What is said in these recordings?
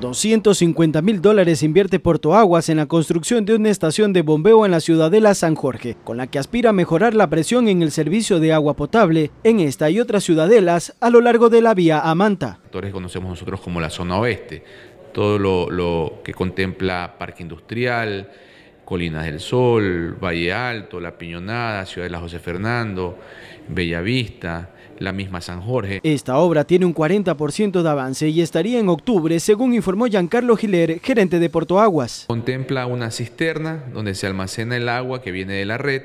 250 mil dólares invierte Puerto Aguas en la construcción de una estación de bombeo en la ciudadela San Jorge, con la que aspira a mejorar la presión en el servicio de agua potable en esta y otras ciudadelas a lo largo de la vía Amanta. conocemos nosotros como la zona oeste, todo lo que contempla parque industrial, Colinas del Sol, Valle Alto, La Piñonada, Ciudad de la José Fernando, Bellavista, la misma San Jorge. Esta obra tiene un 40% de avance y estaría en octubre, según informó Giancarlo Giler, gerente de Porto Aguas. Contempla una cisterna donde se almacena el agua que viene de la red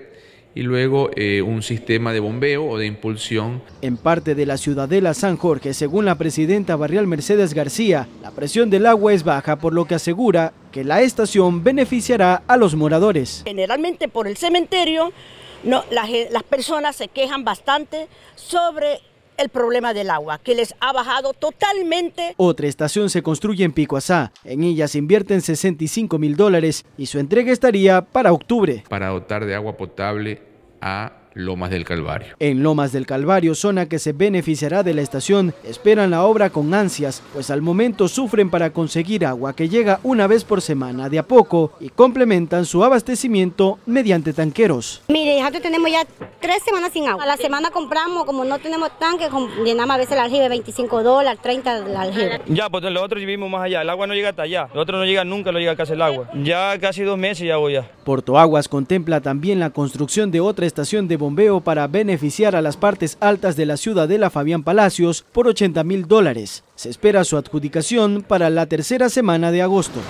y luego eh, un sistema de bombeo o de impulsión. En parte de la ciudadela San Jorge, según la presidenta barrial Mercedes García, la presión del agua es baja, por lo que asegura que la estación beneficiará a los moradores. Generalmente por el cementerio, no, las, las personas se quejan bastante sobre el problema del agua, que les ha bajado totalmente. Otra estación se construye en Picoazá. En ella se invierten 65 mil dólares y su entrega estaría para octubre. Para dotar de agua potable a Lomas del Calvario. En Lomas del Calvario, zona que se beneficiará de la estación, esperan la obra con ansias, pues al momento sufren para conseguir agua que llega una vez por semana de a poco y complementan su abastecimiento mediante tanqueros. Mire, nosotros tenemos ya tres semanas sin agua. A la semana compramos, como no tenemos tanque, llenamos a veces el aljibe 25 dólares, 30 el aljibe. Ya, pues otros vivimos más allá, el agua no llega hasta allá, otro no llega nunca, no llega casi el agua. Ya casi dos meses ya voy ya. Porto Aguas contempla también la construcción de otra estación de bombeo para beneficiar a las partes altas de la ciudadela Fabián Palacios por 80 mil dólares. Se espera su adjudicación para la tercera semana de agosto.